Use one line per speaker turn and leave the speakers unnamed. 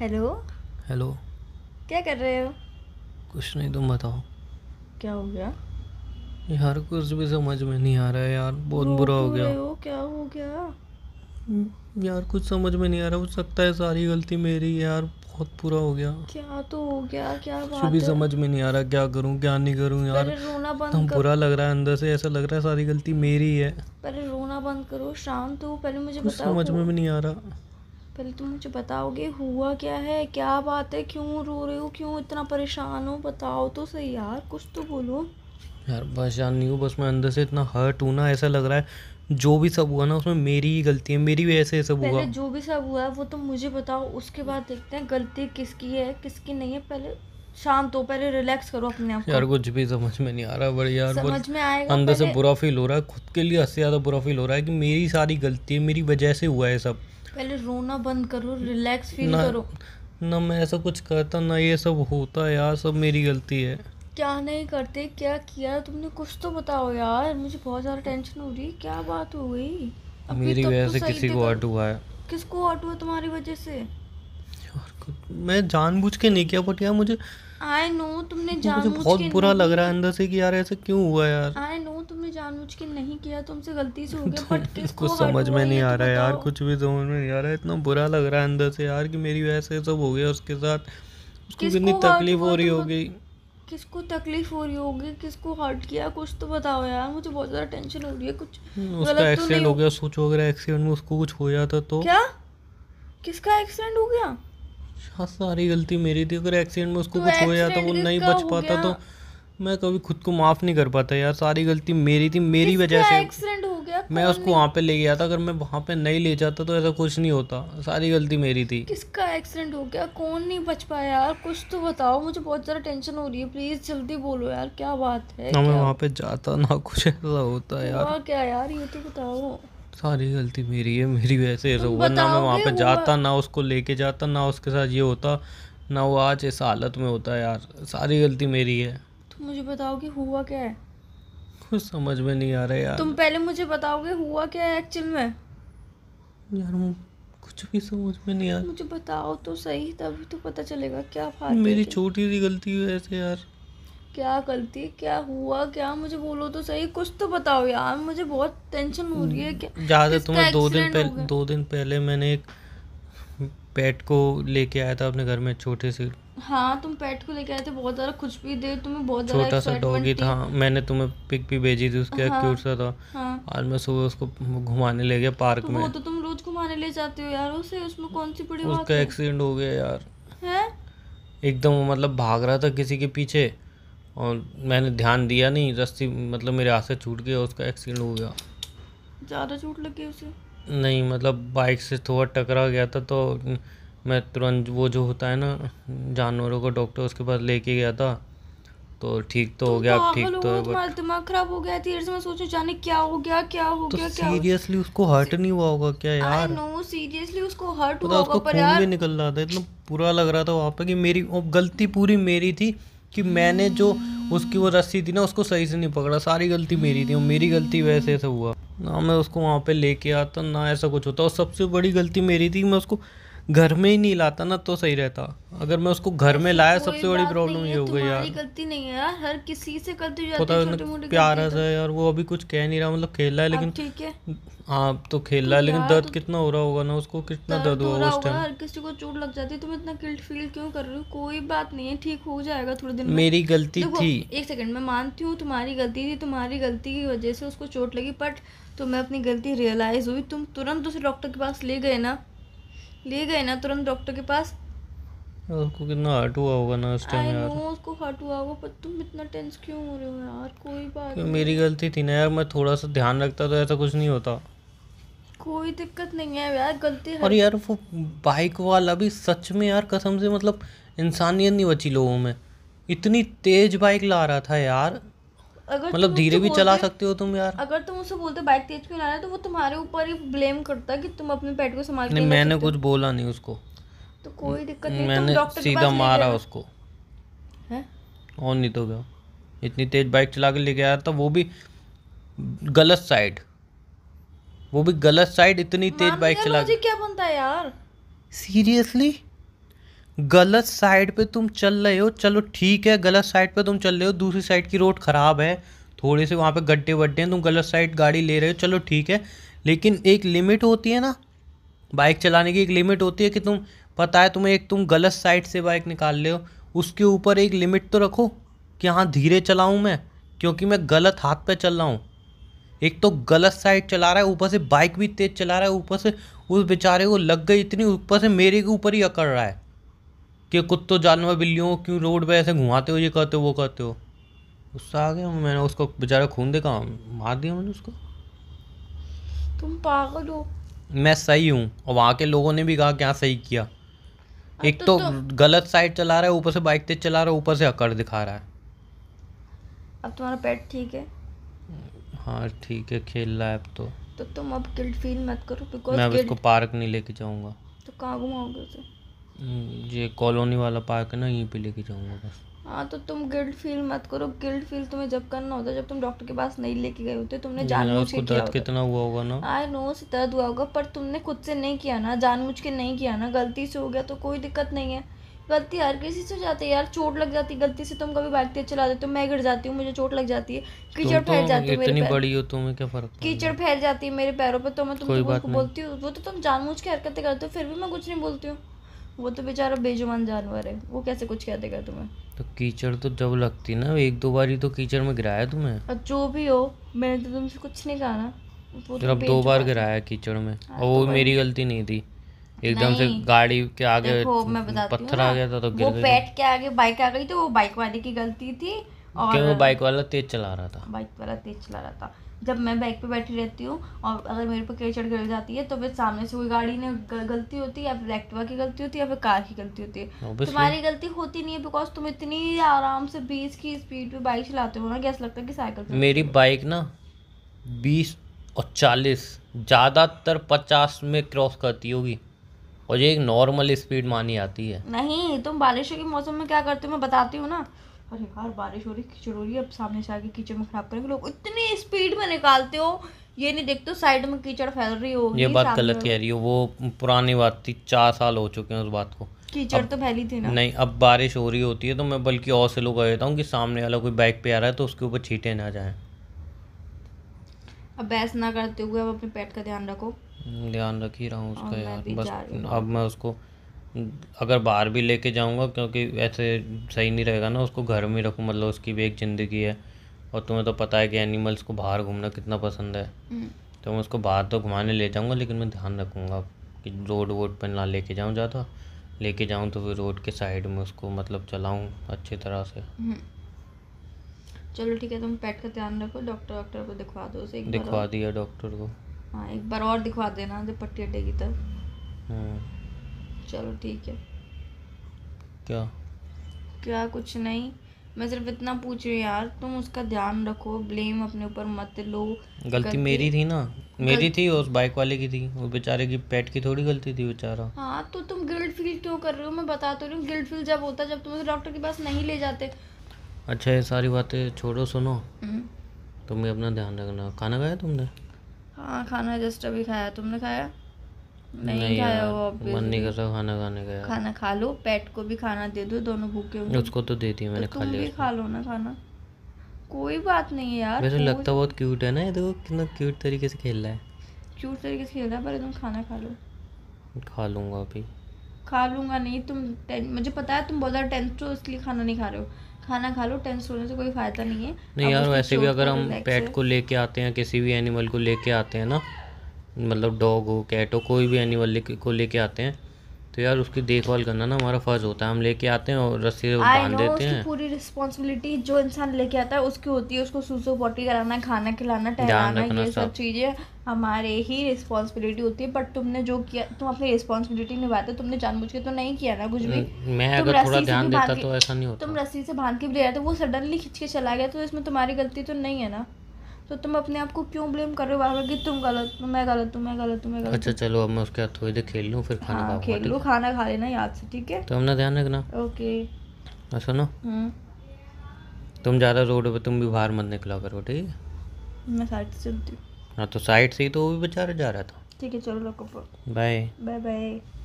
Hello hello क्या कर रहे हो
कुछ नहीं तुम बताओ क्या हो गया यार कुछ भी समझ में नहीं आ रहा है यार बहुत बुरा हो गया हो
क्या हो गया हम्म,
यार कुछ समझ में नहीं आ रहा हो सकता है सारी गलती मेरी है यार बहुत बुरा हो गया
क्या तो हो गया क्या कुछ भी है समझ
में नहीं आ रहा क्या करूं क्या नहीं करूं यार
रोना बंद कर बुरा
लग रहा है अंदर से ऐसा लग रहा है सारी गलती मेरी है
पहले रोना बंद करो शांत हो पहले मुझे कुछ बताओ समझ में
भी नहीं आ रहा
पहले तुम मुझे बताओगे हुआ क्या है क्या बात है क्यों रो रहे हो क्यों इतना परेशान हो बताओ तो सही यार कुछ तो बोलो
यार परेशान नहीं हूँ बस मैं अंदर से इतना हर्ट हूँ ना ऐसा लग रहा है जो भी सब हुआ ना उसमें मेरी ही गलती है मेरी वजह से सब हुआ
जो भी सब हुआ है वो तुम मुझे बताओ उसके बाद देखते हैं गलती किसकी है किसकी नहीं है पहले शांत हो पहले रिलैक्स करो अपने आप यार
कुछ भी समझ में नहीं आ रहा बड़े यार समझ में आएगा अंदर से बुरा फील हो रहा है खुद के लिए हद से ज़्यादा बुरा फील हो रहा है कि मेरी सारी गलती है मेरी वजह से हुआ है सब
पहले रोना बंद करो रिलैक्स फील करो
ना मैं ऐसा कुछ करता ना ये सब होता यार सब मेरी गलती है
क्या नहीं करते क्या किया तुमने कुछ तो बताओ यार मुझे बहुत ज़्यादा टेंशन हो रही है क्या बात हो गई मेरी तो वजह तो से किसी को हर्ट तो हुआ है किसको हर्ट हुआ तुम्हारी वजह से
मैं जानबूझ के नहीं किया बट यार मुझे
आई नो तुमने जानबूझ मुझे बहुत बुरा लग रहा
है अंदर से कि यार ऐसे क्यों हुआ यार
आई नो तुमने जानबूझ के नहीं किया तुमसे गलती से हो गया बट किसको समझ
में नहीं आ तो रहा है यार कुछ भी समझ में नहीं आ रहा है इतना बुरा लग रहा है अंदर से यार कि मेरी वजह से सब हो गया उसके साथ
उसको कितनी तकलीफ हो रही तो होगी किसको तकलीफ हो रही होगी किसको हर्ट किया कुछ तो बताओ यार मुझे बहुत ज़्यादा टेंशन हो रही है कुछ हम्म, उसका एक्सीडेंट तो हो गया
सोचो अगर एक्सीडेंट में उसको कुछ हो जाता तो क्या
किसका एक्सीडेंट हो गया
सारी गलती मेरी थी अगर एक्सीडेंट में उसको तो कुछ हो जाता वो नहीं बच पाता तो मैं कभी खुद को माफ़ नहीं कर पाता यार सारी गलती मेरी थी मेरी वजह से
एक्सीडेंट हो गया मैं उसको वहाँ
पे ले गया था अगर मैं वहाँ पे नहीं ले जाता तो ऐसा कुछ नहीं होता सारी गलती मेरी थी
किसका एक्सीडेंट हो गया कौन नहीं बच पाया यार कुछ तो बताओ मुझे बहुत ज़्यादा टेंशन हो रही है प्लीज़ जल्दी बोलो यार क्या बात है ना मैं वहाँ
पे जाता ना कुछ ऐसा होता यार
क्या यार ये तो बताओ
सारी गलती मेरी है मेरी वजह से ना मैं वहाँ पे जाता ना उसको लेके जाता ना उसके साथ ये होता ना वो आज इस हालत में होता यार सारी गलती मेरी है
तुम मुझे बताओ कि हुआ क्या है
कुछ समझ में नहीं आ रहा यार तुम
पहले मुझे बताओगे हुआ क्या है एक्चुअल में
यार कुछ भी समझ में नहीं आ रहा
मुझे बताओ तो सही तभी तो पता चलेगा क्या मेरी
छोटी सी गलती है ऐसे यार
क्या गलती क्या हुआ क्या मुझे बोलो तो सही कुछ तो बताओ यार मुझे बहुत टेंशन हो रही है क्या ज़्यादा तुम्हें दो दिन पहले
दो दिन पहले मैंने एक पेट को लेके आया था अपने घर में छोटे से
हाँ तुम पेट को लेके आए थे बहुत ज़्यादा खुश भी दे तुम्हें बहुत छोटा सा डॉगी था
मैंने तुम्हें पिक भी भेजी थी उसके हाँ, सा था हाँ, आज मैं सुबह उसको घुमाने ले गया पार्क तो में तो
तुम रोज घुमाने ले जाते हो यार उसे उसमें कौन सी बड़ी उसका
एक्सीडेंट हो गया यार है एकदम मतलब भाग रहा था किसी के पीछे और मैंने ध्यान दिया नहीं रस्सी मतलब मेरे हाथ से छूट गया उसका एक्सीडेंट हो गया
ज़्यादा चोट लग गई उसे
नहीं मतलब बाइक से थोड़ा टकरा गया था तो मैं तुरंत वो जो होता है ना जानवरों को डॉक्टर उसके पास लेके गया था तो ठीक तो हो गया अब ठीक तो है तुम्हारा
दिमाग खराब हो गया थी मैं सोचो जाने क्या हो गया क्या हो तो गया क्या सीरियसली
उसको हर्ट नहीं हुआ होगा क्या यार
नो सीरियसली उसको हर्ट हुआ होगा पर यार
निकल रहा था इतना बुरा लग रहा था वहां पे कि मेरी गलती पूरी मेरी थी कि मैंने जो उसकी वो रस्सी थी ना उसको सही से नहीं पकड़ा सारी गलती मेरी थी और मेरी गलती वैसे ऐसे हुआ ना मैं उसको वहाँ पे लेके आता ना ऐसा कुछ होता और सबसे बड़ी गलती मेरी थी मैं उसको घर में ही नहीं लाता ना तो सही रहता अगर मैं उसको घर में लाया सबसे बड़ी प्रॉब्लम ये हो गई यार
गलती नहीं है यार हर किसी से गलती हो जाती है प्यारा तो। सा
यार वो अभी कुछ कह नहीं रहा मतलब खेल रहा है लेकिन ठीक है हाँ तो खेल रहा है लेकिन दर्द कितना हो रहा होगा ना उसको कितना दर्द हो रहा टाइम हर
किसी को चोट लग जाती है तुम इतना गिल्ट फील क्यों कर रही हो कोई बात नहीं है ठीक हो जाएगा थोड़े दिन मेरी गलती थी एक सेकंड मैं मानती हूँ तुम्हारी गलती थी तुम्हारी गलती की वजह से उसको चोट लगी बट तो मैं अपनी गलती रियलाइज हुई तुम तुरंत उसे डॉक्टर के पास ले गए ना ले गए ना तुरंत डॉक्टर के पास
उसको कितना हर्ट हुआ होगा ना उस टाइम यार आई नो
उसको हर्ट हुआ होगा पर तुम इतना टेंस क्यों हो रहे हो यार कोई बात नहीं मेरी
गलती थी ना यार मैं थोड़ा सा ध्यान रखता तो ऐसा कुछ नहीं होता
कोई दिक्कत नहीं है यार गलती है और यार
वो बाइक वाला भी सच में यार कसम से मतलब इंसानियत नहीं बची लोगों में इतनी तेज बाइक ला रहा था यार
अगर मतलब धीरे भी चला सकते हो तुम यार अगर तुम उसे बोलते बाइक तेज क्यों चला रहे हो तो वो तुम्हारे ऊपर ही ब्लेम करता कि तुम अपने पेट को संभाल नहीं मैंने कुछ
बोला नहीं उसको
तो कोई दिक्कत नहीं मैंने सीधा मारा
उसको और नहीं तो क्या इतनी तेज बाइक चला के लेके आया था वो भी गलत साइड वो भी गलत साइड इतनी तेज बाइक चला
क्या बनता है यार
सीरियसली गलत साइड पे तुम चल रहे हो चलो ठीक है गलत साइड पे तुम चल रहे हो दूसरी साइड की रोड ख़राब है थोड़े से वहाँ पे गड्ढे वड्ढे हैं तुम गलत साइड गाड़ी ले रहे हो चलो ठीक है लेकिन एक लिमिट होती है ना बाइक चलाने की एक लिमिट होती है कि तुम पता है तुम्हें एक तुम गलत साइड से बाइक निकाल रहे हो उसके ऊपर एक लिमिट तो रखो कि हाँ धीरे चलाऊँ मैं क्योंकि मैं गलत हाथ पे चल रहा हूँ एक तो गलत साइड चला रहा है ऊपर से बाइक भी तेज़ चला रहा है ऊपर से उस बेचारे को लग गई इतनी ऊपर से मेरे के ऊपर ही अकड़ रहा है कि कुत्तों जानवर बिल्लियों क्यों रोड पे ऐसे घुमाते हो ये कहते हो वो कहते हो गुस्सा आ गया मैंने उसको बेचारा खून देखा मार दिया मैंने उसको
तुम पागल हो
मैं सही हूँ और वहाँ के लोगों ने भी कहा क्या सही किया एक तो, तो, तो गलत साइड चला रहा है ऊपर से बाइक तेज चला रहा है ऊपर से अकड़ दिखा रहा है
अब तुम्हारा पेट ठीक है
हाँ ठीक है खेल रहा है अब तो
तो तुम अब गिल्ट फील मत करो बिकॉज मैं अब इसको
पार्क नहीं लेके जाऊंगा
तो कहाँ घुमाओगे उसे
हम्म, ये कॉलोनी वाला पार्क है ना यहीं पे लेके जाऊंगा बस
हाँ तो तुम गिल्ट फील मत करो गिल्ट फील तुम्हें जब करना होता है जब तुम डॉक्टर के पास नहीं लेके गए होते तुमने जानबूझ के दर्द
कितना हुआ होगा ना
आई नो से दर्द हुआ होगा पर तुमने खुद से नहीं किया ना जानबूझ के नहीं किया ना गलती से हो गया तो कोई दिक्कत नहीं है गलती हर किसी से जाती है यार चोट लग जाती है गलती से तुम कभी बाइक तेज चला देते हो मैं गिर जाती हूँ मुझे चोट लग जाती है कीचड़ तो फैल जाती है इतनी बड़ी
हो तुम्हें क्या फर्क
कीचड़ फैल जाती है मेरे पैरों पर तो मैं तुमको बोलती हूँ वो तो तुम जानबूझ के हरकतें करते हो फिर भी मैं कुछ नहीं बोलती हूँ वो तो बेचारा बेजुबान जानवर है वो कैसे कुछ कह देगा तुम्हें
तो कीचड़ तो जब लगती ना एक दो बार ही तो कीचड़ में गिराया तुम्हें
और जो भी हो मैंने तो तुमसे कुछ नहीं कहा ना तो तो दो बार
गिराया कीचड़ में हाँ, और वो मेरी गलती नहीं थी एकदम से गाड़ी के आगे पत्थर आ गया था तो गिर वो पेट
के आगे बाइक आ गई तो वो बाइक वाले की गलती थी और क्यों बाइक
वाला तेज चला रहा था
बाइक वाला तेज चला रहा था जब मैं बाइक पे बैठी रहती हूँ और अगर मेरे पे कीचड़ गिर जाती है तो फिर सामने से कोई गाड़ी ने गलती होती है या फिर एक्टिवा की गलती होती है या फिर कार की गलती होती है तुम्हारी गलती होती नहीं है बिकॉज तुम इतनी आराम से बीस की स्पीड पे बाइक चलाते हो ना कैसा लगता है कि साइकिल मेरी
बाइक ना बीस और चालीस ज़्यादातर पचास में क्रॉस करती होगी और ये एक नॉर्मल स्पीड मानी आती है
नहीं तुम बारिशों के मौसम में क्या करते हो मैं बताती हूँ ना और यार बारिश हो रही खिचड़ हो रही है अब सामने से आगे कीचड़ में खराब करेंगे लोग इतनी स्पीड में निकालते हो ये नहीं देखते साइड में कीचड़ फैल रही हो ये बात गलत कह
रही हो वो पुरानी बात थी चार साल हो चुके हैं उस बात को कीचड़
तो फैली थी ना नहीं
अब बारिश हो रही होती है तो मैं बल्कि और से लोग देता हूँ कि सामने वाला कोई बाइक पे आ रहा है तो उसके ऊपर छीटे ना जाए
अब बहस ना करते हुए अब अपने पेट का ध्यान रखो
ध्यान रख ही रहा हूँ उसका यार बस अब मैं उसको अगर बाहर भी लेके जाऊँगा क्योंकि ऐसे सही नहीं रहेगा ना उसको घर में रखूँ मतलब उसकी भी एक ज़िंदगी है और तुम्हें तो पता है कि एनिमल्स को बाहर घूमना कितना पसंद है हम्म। तो मैं उसको बाहर तो घुमाने ले जाऊँगा लेकिन मैं ध्यान रखूँगा कि रोड वोड पर ना लेके जाऊँ ज़्यादा लेके जाऊँ तो फिर रोड के साइड में उसको मतलब चलाऊँ अच्छी तरह से
हम्म। चलो ठीक है तुम पेट का ध्यान रखो डॉक्टर डॉक्टर को दिखवा दो उसे दिखवा
दिया डॉक्टर को
हाँ एक बार और दिखवा देना जब पट्टी हटेगी तब चलो ठीक है क्या क्या कुछ नहीं मैं सिर्फ इतना पूछ रही यार तुम उसका ध्यान रखो ब्लेम अपने ऊपर मत लो गलती मेरी थी
ना मेरी गल... थी उस बाइक वाले की थी वो बेचारे की पेट की थोड़ी गलती थी बेचारा
हाँ तो तुम गिल्ट फील क्यों कर रहे हो मैं बता तो रही हूँ गिल्ट फील जब होता जब तुम्हें डॉक्टर के पास नहीं ले जाते
अच्छा ये सारी बातें छोड़ो सुनो हम्म। तुम्हें अपना ध्यान रखना खाना खाया तुमने
हाँ खाना जस्ट अभी खाया तुमने खाया नहीं खाया वो मन नहीं कर
रहा खाना खाने का खाना
खा लो पेट को भी खाना दे दो दोनों भूखे होंगे उसको तो दे दिया मैंने तो खा लिया खा लो ना खाना कोई बात नहीं है यार लगता
बहुत क्यूट है ना ये देखो कितना क्यूट तरीके से खेल रहा है
क्यूट तरीके से खेल रहा है पर तुम खाना खा लो खा अभी खा नहीं तुम मुझे पता है तुम बहुत ज़्यादा टेंस हो इसलिए खाना नहीं खा रहे हो खाना खा लो टेंस होने से कोई फ़ायदा नहीं है नहीं यार वैसे भी अगर हम पेट को
लेके आते हैं किसी भी एनिमल को लेके आते हैं ना मतलब डॉग हो कैट हो कोई भी एनिमल ले, को लेके आते हैं तो यार उसकी देखभाल करना ना हमारा फर्ज होता है हम लेके आते हैं और रस्सी बांध देते हैं
पूरी रिस्पॉन्सिबिलिटी जो इंसान लेके आता है उसकी होती है उसको सुसु पोटी कराना खाना खिलाना टहलाना ये सब चीज़ें हमारे ही रिस्पॉन्सिबिलिटी होती है बट तुमने जो किया तुम अपनी रिस्पॉन्सिबिलिटी निभाते तुमने जानबूझ के तो नहीं किया ना कुछ भी मैं अगर थोड़ा ध्यान देता तो ऐसा नहीं होता तुम रस्सी से बांध के भी ले जाते वो सडनली खिंच के चला गया तो इसमें तुम्हारी गलती तो नहीं है ना तो तुम अपने आप को क्यों ब्लेम कर रहे हो बाबा बार कि तुम गलत हो मैं गलत हूँ मैं गलत हूँ मैं गलत अच्छा
चलो अब मैं उसके हाथ थोड़ी देर खेल लूँ फिर खाना हाँ, खेल लूँ
खाना खा लेना याद से ठीक है तो
अपना ध्यान रखना ओके हाँ, सुनो हम्म। तुम ज़्यादा रोड पर तुम भी बाहर मत निकला करो ठीक
है मैं साइड से चलती
हूँ हाँ तो साइड से ही तो वो भी बेचारा जा रहा था
ठीक है चलो रखो बाय बाय बाय